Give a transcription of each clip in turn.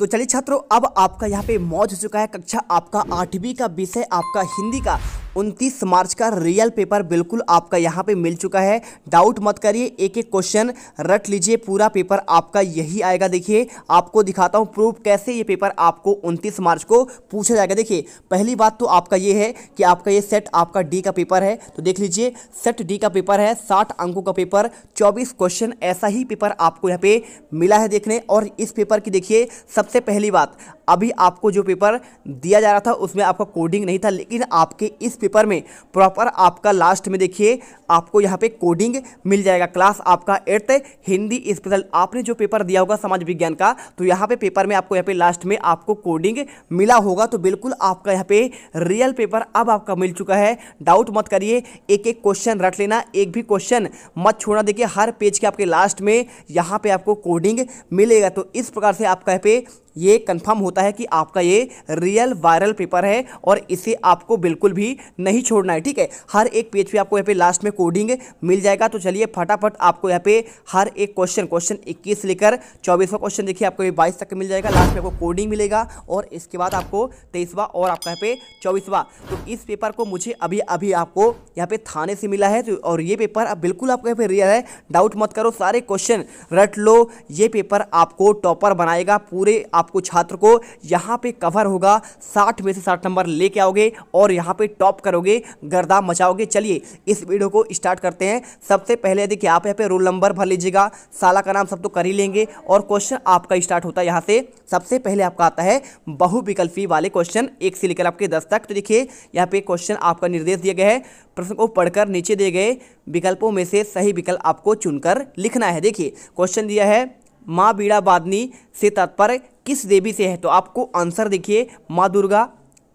तो चलिए छात्रों अब आपका यहाँ पे मौज हो चुका है कक्षा आपका आठवीं का विषय आपका हिंदी का उनतीस मार्च का रियल पेपर बिल्कुल आपका यहाँ पे मिल चुका है डाउट मत करिए एक एक क्वेश्चन रट लीजिए पूरा पेपर आपका यही आएगा देखिए आपको दिखाता हूँ प्रूफ कैसे ये पेपर आपको उनतीस मार्च को पूछा जाएगा देखिए पहली बात तो आपका ये है कि आपका ये सेट आपका डी का पेपर है तो देख लीजिए सेट डी का पेपर है साठ अंकों का पेपर चौबीस क्वेश्चन ऐसा ही पेपर आपको यहाँ पे मिला है देखने और इस पेपर की देखिए सबसे पहली बात अभी आपको जो पेपर दिया जा रहा था उसमें आपका कोडिंग नहीं था लेकिन आपके इस पेपर में प्रॉपर आपका लास्ट में देखिए आपको यहाँ पे कोडिंग मिल जाएगा क्लास आपका एट्थ हिंदी स्पेशल आपने जो पेपर दिया होगा समाज विज्ञान का तो यहाँ पे पेपर में आपको यहाँ पे लास्ट में आपको कोडिंग मिला होगा तो बिल्कुल आपका यहाँ पे रियल पेपर अब आपका मिल चुका है डाउट मत करिए एक एक क्वेश्चन रट लेना एक भी क्वेश्चन मत छोड़ना देखिए हर पेज के आपके लास्ट में यहाँ पर आपको कोडिंग मिलेगा तो इस प्रकार से आपका यहाँ पे ये कंफर्म होता है कि आपका ये रियल वायरल पेपर है और इसे आपको बिल्कुल भी नहीं छोड़ना है ठीक है हर एक पेज पे आपको यहाँ पे लास्ट में कोडिंग मिल जाएगा तो चलिए फटाफट आपको यहाँ पे हर एक क्वेश्चन क्वेश्चन 21 लेकर चौबीसवा क्वेश्चन देखिए आपको ये 22 तक मिल जाएगा लास्ट में आपको कोडिंग मिलेगा और इसके बाद आपको तेईसवा और आपका यहाँ पे चौबीसवा तो इस पेपर को मुझे अभी अभी आपको यहाँ पे थाने से मिला है तो और ये पेपर अब बिल्कुल आपको यहाँ पे रियल है डाउट मत करो सारे क्वेश्चन रट लो ये पेपर आपको टॉपर बनाएगा पूरे आप आपको छात्र को यहाँ पे कवर होगा साठ में से साठ नंबर लेके आओगे और यहाँ पे टॉप करोगे गर्दा मचाओगे चलिए इस वीडियो को स्टार्ट करते हैं सबसे पहले देखिए आप यहाँ पे रोल नंबर भर लीजिएगा साला का नाम सब तो कर ही लेंगे और क्वेश्चन आपका स्टार्ट होता है यहाँ से सबसे पहले आपका आता है बहुविकल्पी वाले क्वेश्चन एक से लेकर आपके दस तक तो देखिए यहाँ पे क्वेश्चन आपका निर्देश दिया गया है प्रश्न को पढ़कर नीचे दिए गए विकल्पों में से सही विकल्प आपको चुनकर लिखना है देखिए क्वेश्चन दिया है माँ बीड़ा बादनी से तात्पर्य किस देवी से है तो आपको आंसर देखिए माँ दुर्गा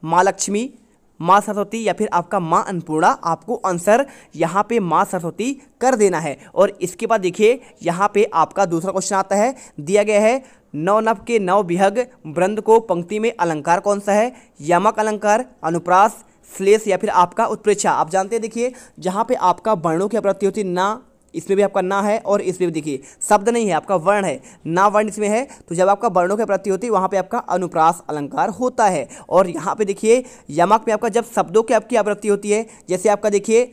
माँ लक्ष्मी माँ सरस्वती या फिर आपका माँ अन्नपूर्णा आपको आंसर यहाँ पे माँ सरस्वती कर देना है और इसके बाद देखिए यहाँ पे आपका दूसरा क्वेश्चन आता है दिया गया है नौ नव के नव विहग ब्रंद को पंक्ति में अलंकार कौन सा है यमक अलंकार अनुप्रास श्लेष या फिर आपका उत्प्रेक्षा आप जानते हैं देखिए जहाँ पे आपका वर्णों की प्रवृत्ति होती ना इसमें भी आपका ना है और इसमें भी देखिए शब्द नहीं है आपका वर्ण है ना वर्ण इसमें है तो जब आपका वर्णों के प्रति होती है वहाँ पर आपका अनुप्रास अलंकार होता है और यहाँ पर देखिए यमक में आपका जब शब्दों की आपकी आपत्ति होती है जैसे आपका देखिए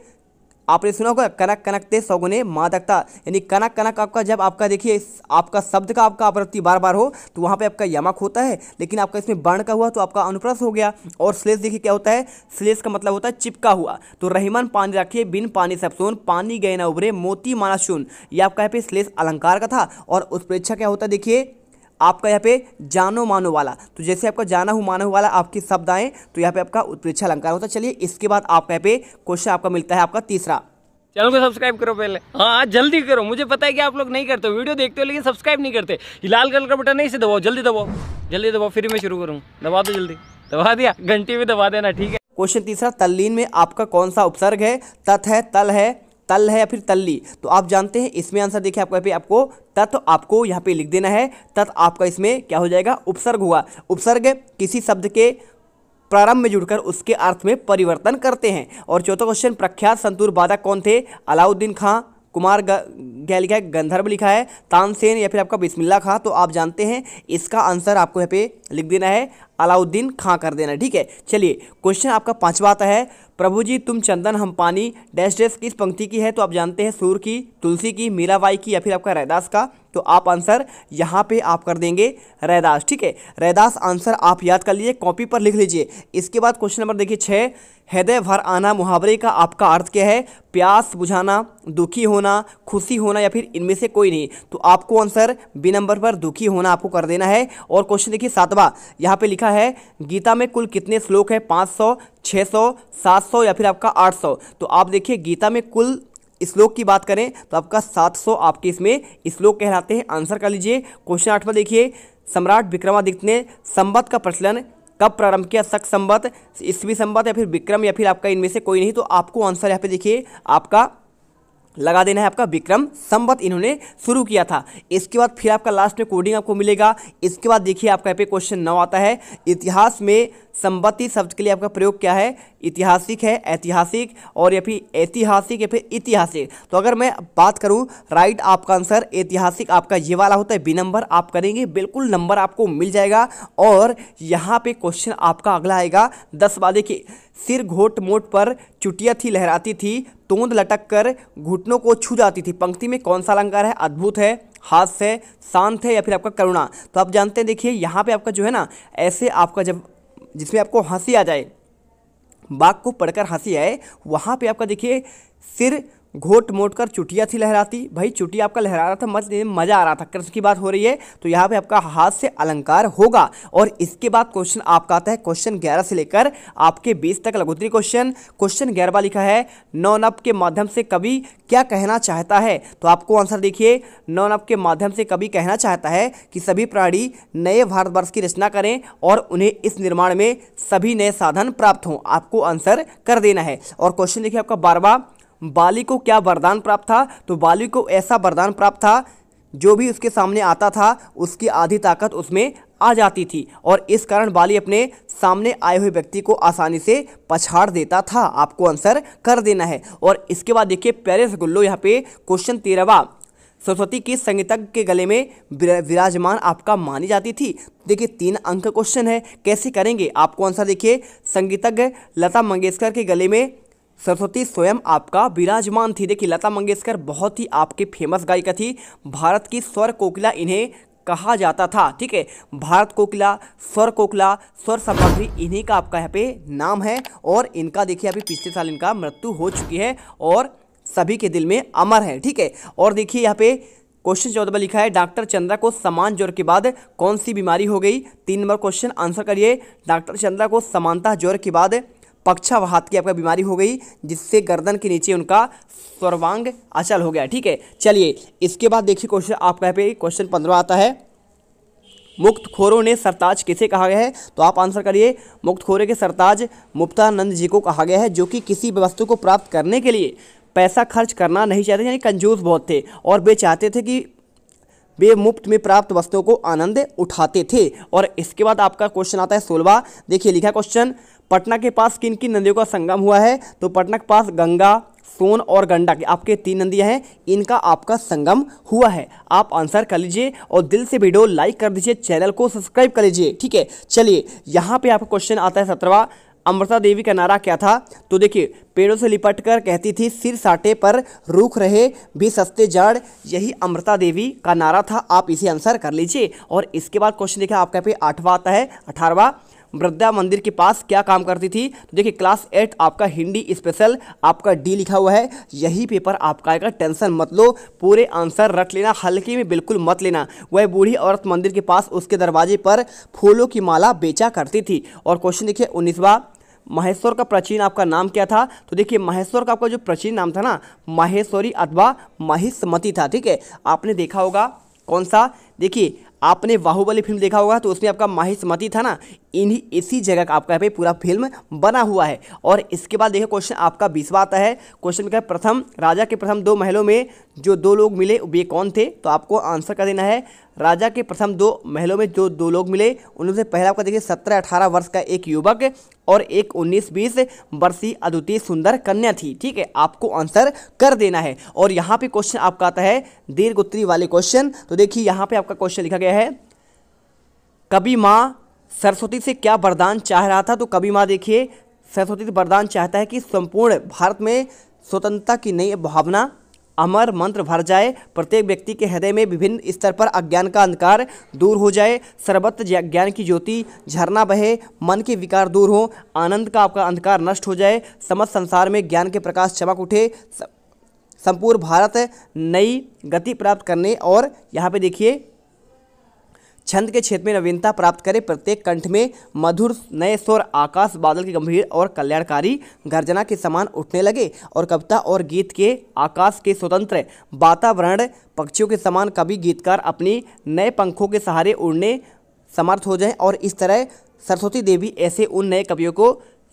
आपने सुना होगा कनक कनकते सौगुने मादकता यानी कनक कनक आपका जब आपका देखिए आपका शब्द का आपका अपरत्ति बार बार हो तो वहाँ पर आपका यमक होता है लेकिन आपका इसमें वर्ण का हुआ तो आपका अनुप्रस हो गया और श्लेष देखिए क्या होता है श्लेष का मतलब होता है चिपका हुआ तो रहीमन पानी रखिए बिन पानी सबसोन पानी गए ना उभरे मोती माना सुन ये आपका यहाँ पे श्लेष अलंकार का था और उत्प्रेक्षा क्या होता है देखिए आपका यहाँ पे जानो मानो वाला तो जैसे आपका जाना हूँ मानो वाला आपके शब्द आए तो यहाँ पे आपका उत्प्रेक्षा अलंकार होता है चलिए इसके बाद आपका यहाँ पे क्वेश्चन आपका मिलता है आपका तीसरा चैनल को सब्सक्राइब करो पहले हाँ जल्दी करो मुझे पता है कि आप लोग नहीं करते वीडियो देखते हो लेकिन सब्सक्राइब नहीं करते लाल कलर का बटन नहीं से दबाओ जल्दी दबाओ जल्दी दबाओ फिर मैं शुरू करूँ दबा दो जल्दी दबा दिया घंटी भी दबा देना ठीक है क्वेश्चन तीसरा तल्लीन में आपका कौन सा उपसर्ग है तथ है तल है तल है या फिर तल्ली तो आप जानते हैं इसमें आंसर देखिए आपको यहाँ आपको तत्व आपको यहाँ पे लिख देना है तत् आपका इसमें क्या हो जाएगा उपसर्ग हुआ उपसर्ग किसी शब्द के प्रारंभ में जुड़कर उसके अर्थ में परिवर्तन करते हैं और चौथा क्वेश्चन प्रख्यात संतूर बाधक कौन थे अलाउद्दीन खां कुमार क्या लिखा है गंधर्व लिखा है तानसेन या फिर आपका बिस्मिल्ला खां तो आप जानते हैं इसका आंसर आपको यहाँ पे लिख देना है अलाउद्दीन खां कर देना ठीक है चलिए क्वेश्चन आपका पांचवा आता है प्रभु जी तुम चंदन हम पानी डैश डैश किस पंक्ति की है तो आप जानते हैं सूर की तुलसी की मीराबाई की या फिर आपका रैदास का तो आप आंसर यहाँ पे आप कर देंगे रैदास ठीक है रैदास आंसर आप याद कर लीजिए कॉपी पर लिख लीजिए इसके बाद क्वेश्चन नंबर देखिए छः हृदय भर आना मुहावरे का आपका अर्थ क्या है प्यास बुझाना दुखी होना खुशी होना या फिर इनमें से कोई नहीं तो आपको आंसर बी नंबर पर दुखी होना आपको कर देना है और क्वेश्चन देखिए सातवा यहाँ पे लिखा है गीता में कुल कितने श्लोक है पाँच सौ छः सौ सात सौ या फिर आपका आठ सौ तो आप देखिए गीता में कुल श्लोक की बात करें तो आपका 700 आपके इसमें श्लोक कहलाते हैं आंसर कर लीजिए क्वेश्चन आठ में देखिए सम्राट विक्रमादित्य ने संबत का प्रचलन कब प्रारंभ किया सख संबत ईस्वी संबत या फिर विक्रम या फिर आपका इनमें से कोई नहीं तो आपको आंसर यहाँ पे देखिए आपका लगा देना है आपका विक्रम संबत इन्होंने शुरू किया था इसके बाद फिर आपका लास्ट में कोडिंग आपको मिलेगा इसके बाद देखिए आपका यहाँ पे क्वेश्चन नौ आता है इतिहास में संबत्ति शब्द के लिए आपका प्रयोग क्या है ऐतिहासिक है ऐतिहासिक और या फिर ऐतिहासिक या फिर ऐतिहासिक तो अगर मैं बात करूँ राइट आपका आंसर ऐतिहासिक आपका ये वाला होता है बी नंबर आप करेंगे बिल्कुल नंबर आपको मिल जाएगा और यहाँ पे क्वेश्चन आपका अगला आएगा दस वाले की सिर घोट मोट पर चुटिया थी लहराती थी तोंद लटक कर घुटनों को छू जाती थी पंक्ति में कौन सा अलंकार है अद्भुत है हास्य है शांत है या फिर आपका करुणा तो आप जानते हैं देखिए यहाँ पे आपका जो है ना ऐसे आपका जब जिसमें आपको हंसी आ जाए बाघ को पढ़कर हंसी आए वहाँ पे आपका देखिए सिर घोट मोट कर चुटिया थी लहराती भाई चुटिया आपका लहरा रहा था मत मज़ा आ रहा था कृष्ण की बात हो रही है तो यहाँ पे आपका हाथ से अलंकार होगा और इसके बाद क्वेश्चन आपका आता है क्वेश्चन ग्यारह से लेकर आपके बीस तक लघुतरी क्वेश्चन क्वेश्चन ग्यारहवा लिखा है नौनप के माध्यम से कवि क्या कहना चाहता है तो आपको आंसर देखिए नौनप के माध्यम से कवि कहना चाहता है कि सभी प्राणी नए भारतवर्ष की रचना करें और उन्हें इस निर्माण में सभी नए साधन प्राप्त हों आपको आंसर कर देना है और क्वेश्चन देखिए आपका बारवा बाली को क्या वरदान प्राप्त था तो बाली को ऐसा वरदान प्राप्त था जो भी उसके सामने आता था उसकी आधी ताकत उसमें आ जाती थी और इस कारण बाली अपने सामने आए हुए व्यक्ति को आसानी से पछाड़ देता था आपको आंसर कर देना है और इसके बाद देखिए प्यारे गुल्लो यहाँ पे क्वेश्चन तेरहवा सरस्वती की संगीतज्ञ के गले में विराजमान आपका मानी जाती थी देखिए तीन अंक क्वेश्चन है कैसे करेंगे आपको आंसर देखिए संगीतज्ञ लता मंगेशकर के गले में सरस्वती स्वयं आपका विराजमान थी देखिए लता मंगेशकर बहुत ही आपके फेमस गायिका थी भारत की स्वर कोकिला इन्हें कहा जाता था ठीक है भारत कोकिला स्वर कोकिला स्वर सामग्री इन्हीं का आपका यहाँ पे नाम है और इनका देखिए अभी पिछले साल इनका मृत्यु हो चुकी है और सभी के दिल में अमर है ठीक है और देखिए यहाँ पे क्वेश्चन चौदह लिखा है डॉक्टर चंद्रा को समान ज्वर के बाद कौन सी बीमारी हो गई तीन नंबर क्वेश्चन आंसर करिए डॉक्टर चंद्रा को समानता ज्वर के बाद पक्षाघात की आपका बीमारी हो गई जिससे गर्दन के नीचे उनका सर्वांग अचल हो गया ठीक है चलिए इसके बाद देखिए क्वेश्चन आपका यहाँ पे क्वेश्चन पंद्रह आता है मुक्त खोरों ने सरताज किसे कहा गया है तो आप आंसर करिए मुक्त खोरे के सरताज मुफ्तानंद जी को कहा गया है जो कि किसी वस्तु को प्राप्त करने के लिए पैसा खर्च करना नहीं चाहते यानी कंजूस बहुत थे और वे चाहते थे कि वे मुफ्त में प्राप्त वस्तुओं को आनंद उठाते थे और इसके बाद आपका क्वेश्चन आता है सोलवा देखिए लिखा क्वेश्चन पटना के पास किन किन नदियों का संगम हुआ है तो पटना के पास गंगा सोन और गंडक आपके तीन नदियां हैं इनका आपका संगम हुआ है आप आंसर कर लीजिए और दिल से वीडियो लाइक कर दीजिए चैनल को सब्सक्राइब कर लीजिए ठीक है चलिए यहाँ पे आपका क्वेश्चन आता है सत्रवा अमृता देवी का नारा क्या था तो देखिए पेड़ों से लिपट कर कहती थी सिर साटे पर रूख रहे भी सस्ते जड़ यही अमृता देवी का नारा था आप इसे आंसर कर लीजिए और इसके बाद क्वेश्चन देखिए आपका पे आठवा आता है अठारवा वृद्धा मंदिर के पास क्या काम करती थी तो देखिए क्लास एट आपका हिंदी स्पेशल आपका डी लिखा हुआ है यही पेपर आपका आएगा टेंशन मत लो पूरे आंसर रट लेना हल्के में बिल्कुल मत लेना वह बूढ़ी औरत मंदिर के पास उसके दरवाजे पर फूलों की माला बेचा करती थी और क्वेश्चन देखिए उन्नीसवा महेश्वर का प्राचीन आपका नाम क्या था तो देखिए महेश्वर का आपका जो प्राचीन नाम था ना माहेश्वरी अथवा महिस्मती था ठीक है आपने देखा होगा कौन सा देखिए आपने बाहुबली फिल्म देखा होगा तो उसमें आपका माहिस मती था ना इन्हीं इसी जगह का आपका यहाँ पे पूरा फिल्म बना हुआ है और इसके बाद देखिए क्वेश्चन आपका बीसवा आता है क्वेश्चन क्या प्रथम राजा के प्रथम दो महलों में जो दो लोग मिले वे कौन थे तो आपको आंसर कर देना है राजा के प्रथम दो महलों में जो दो लोग मिले उनमें से पहला आपका देखिए सत्रह अठारह वर्ष का एक युवक और एक उन्नीस बीस वर्षीय अद्वितीय सुंदर कन्या थी ठीक है आपको आंसर कर देना है और यहाँ पे क्वेश्चन आपका आता है दीर्घ उत्तरी वाले क्वेश्चन तो देखिए यहाँ पे आपका क्वेश्चन लिखा गया है कभी माँ सरस्वती से क्या वरदान चाह रहा था तो कभी माँ देखिए सरस्वती से वरदान चाहता है कि संपूर्ण भारत में स्वतंत्रता की नई भावना अमर मंत्र भर जाए प्रत्येक व्यक्ति के हृदय में विभिन्न स्तर पर अज्ञान का अंधकार दूर हो जाए सर्वत्र ज्ञान की ज्योति झरना बहे मन के विकार दूर हो आनंद का आपका अंधकार नष्ट हो जाए समझ संसार में ज्ञान के प्रकाश चमक उठे संपूर्ण भारत नई गति प्राप्त करने और यहाँ पे देखिए छंद के क्षेत्र में नवीनता प्राप्त करे प्रत्येक कंठ में मधुर नए स्वर आकाश बादल की गंभीर और कल्याणकारी गर्जना के समान उठने लगे और कविता और गीत के आकाश के स्वतंत्र वातावरण पक्षियों के समान कवि गीतकार अपनी नए पंखों के सहारे उड़ने समर्थ हो जाएं और इस तरह सरस्वती देवी ऐसे उन नए कवियों को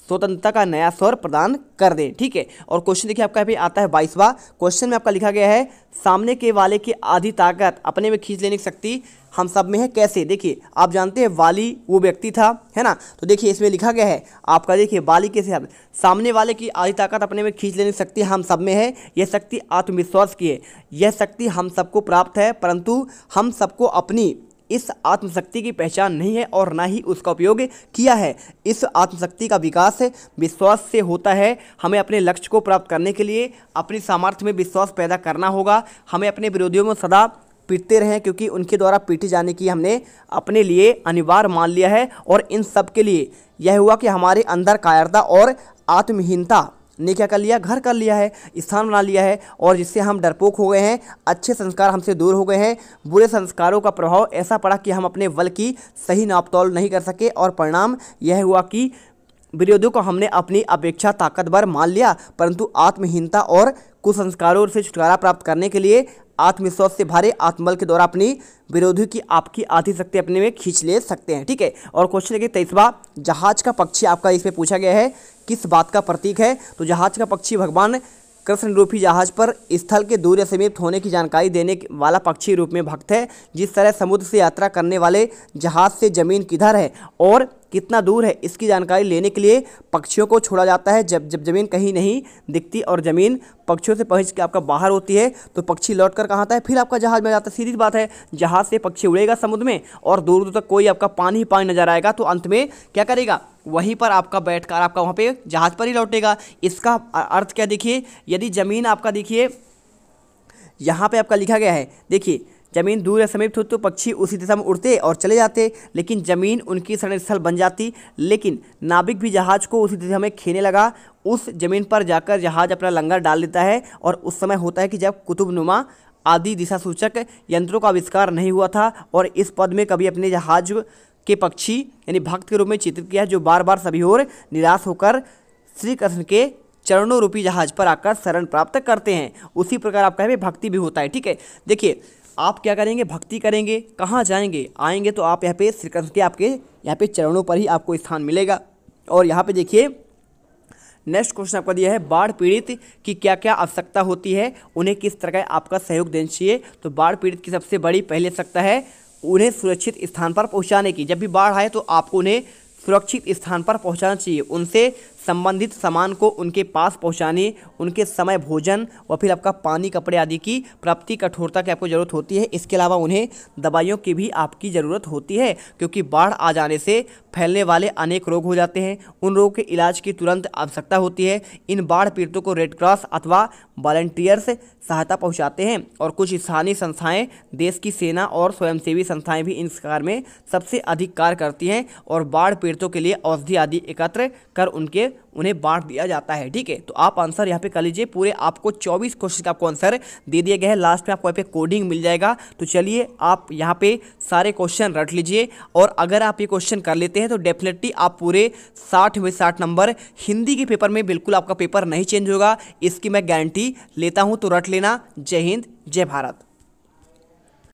स्वतंत्रता का नया स्वर प्रदान कर दें ठीक है और क्वेश्चन देखिए आपका अभी आता है बाईसवा क्वेश्चन में आपका लिखा गया है सामने के वाले की आधी ताकत अपने में खींच लेने की शक्ति हम सब में है कैसे देखिए आप जानते हैं वाली वो व्यक्ति था है ना तो देखिए इसमें लिखा गया है आपका देखिए वाली कैसे हम सामने वाले की आधी ताकत अपने में खींच लेने की शक्ति हम सब में है यह शक्ति आत्मविश्वास की है यह शक्ति हम सबको प्राप्त है परंतु हम सबको अपनी इस आत्मशक्ति की पहचान नहीं है और ना ही उसका उपयोग किया है इस आत्मशक्ति का विकास विश्वास से होता है हमें अपने लक्ष्य को प्राप्त करने के लिए अपनी सामर्थ्य में विश्वास पैदा करना होगा हमें अपने विरोधियों में सदा पीटते रहें क्योंकि उनके द्वारा पीटे जाने की हमने अपने लिए अनिवार्य मान लिया है और इन सब के लिए यह हुआ कि हमारे अंदर कायरता और आत्महीनता ने क्या कर लिया घर कर लिया है स्थान बना लिया है और जिससे हम डरपोक हो गए हैं अच्छे संस्कार हमसे दूर हो गए हैं बुरे संस्कारों का प्रभाव ऐसा पड़ा कि हम अपने बल की सही नापतौल नहीं कर सके और परिणाम यह हुआ कि विरोधियों को हमने अपनी अपेक्षा ताकतवर मान लिया परंतु आत्महीनता और कुसंस्कारों से छुटकारा प्राप्त करने के लिए आत्मविश्वास से भरे आत्मबल के द्वारा अपनी विरोधी की आपकी आधी शक्ति अपने में खींच ले सकते हैं ठीक है और क्वेश्चन है कि तेईसवा जहाज का पक्षी आपका इसमें पूछा गया है किस बात का प्रतीक है तो जहाज का पक्षी भगवान कृष्ण रूपी जहाज पर स्थल के दूर समीप होने की जानकारी देने वाला पक्षी रूप में भक्त है जिस तरह समुद्र से यात्रा करने वाले जहाज से जमीन किधर है और कितना दूर है इसकी जानकारी लेने के लिए पक्षियों को छोड़ा जाता है जब जब ज़मीन कहीं नहीं दिखती और ज़मीन पक्षियों से पहुँच के आपका बाहर होती है तो पक्षी लौट कर कहाँ आता है फिर आपका जहाज़ में जाता है सीधी बात है जहाज़ से पक्षी उड़ेगा समुद्र में और दूर दूर तक कोई आपका पानी ही पानी नजर आएगा तो अंत में क्या करेगा वहीं पर आपका बैठकर आपका वहाँ पे जहाज़ पर ही लौटेगा इसका अर्थ क्या देखिए यदि ज़मीन आपका देखिए यहाँ पर आपका लिखा गया है देखिए ज़मीन दूर या समीप हो तो पक्षी उसी दिशा में उड़ते और चले जाते लेकिन ज़मीन उनकी शरण स्थल बन जाती लेकिन नाभिक भी जहाज़ को उसी दिशा में खेने लगा उस ज़मीन पर जाकर जहाज़ अपना लंगर डाल देता है और उस समय होता है कि जब कुतुबनुमा आदि दिशा सूचक यंत्रों का आविष्कार नहीं हुआ था और इस पद में कभी अपने जहाज के पक्षी यानी भक्त के रूप में चित्रित किया जो बार बार सभी ओर निराश होकर श्री कृष्ण के चरणों रूपी जहाज पर आकर शरण प्राप्त करते हैं उसी प्रकार आपका भक्ति भी होता है ठीक है देखिए आप क्या करेंगे भक्ति करेंगे कहाँ जाएंगे आएंगे तो आप यहाँ पे श्रीकृष्ण के आपके यहाँ पे चरणों पर ही आपको स्थान मिलेगा और यहाँ पे देखिए नेक्स्ट क्वेश्चन आपका दिया है बाढ़ पीड़ित की क्या क्या आवश्यकता होती है उन्हें किस तरह का आपका सहयोग देना चाहिए तो बाढ़ पीड़ित की सबसे बड़ी पहली आवश्यकता है उन्हें सुरक्षित स्थान पर पहुँचाने की जब भी बाढ़ आए तो आपको उन्हें सुरक्षित स्थान पर पहुंचाना चाहिए उनसे संबंधित सामान को उनके पास पहुंचाने उनके समय भोजन और फिर आपका पानी कपड़े आदि की प्राप्ति कठोरता की आपको ज़रूरत होती है इसके अलावा उन्हें दवाइयों की भी आपकी ज़रूरत होती है क्योंकि बाढ़ आ जाने से फैलने वाले अनेक रोग हो जाते हैं उन रोगों के इलाज की तुरंत आवश्यकता होती है इन बाढ़ पीड़ितों को रेड क्रॉस अथवा वॉलेंटियर्स सहायता पहुँचाते हैं और कुछ स्थानीय संस्थाएँ देश की सेना और स्वयंसेवी संस्थाएँ भी इन कार्य में सबसे अधिक कार्य करती हैं और बाढ़ पीड़ितों के लिए औषधि आदि एकत्र कर उनके उन्हें बांट दिया जाता है ठीक है तो आप आंसर यहाँ पे कर लीजिए पूरे आपको 24 क्वेश्चन का आपको आंसर दे दिया गया है लास्ट में आपको यहाँ पे कोडिंग मिल जाएगा तो चलिए आप यहाँ पे सारे क्वेश्चन रट लीजिए और अगर आप ये क्वेश्चन कर लेते हैं तो डेफिनेटली आप पूरे साठ में साठ नंबर हिंदी के पेपर में बिल्कुल आपका पेपर नहीं चेंज होगा इसकी मैं गारंटी लेता हूँ तो रट लेना जय हिंद जय भारत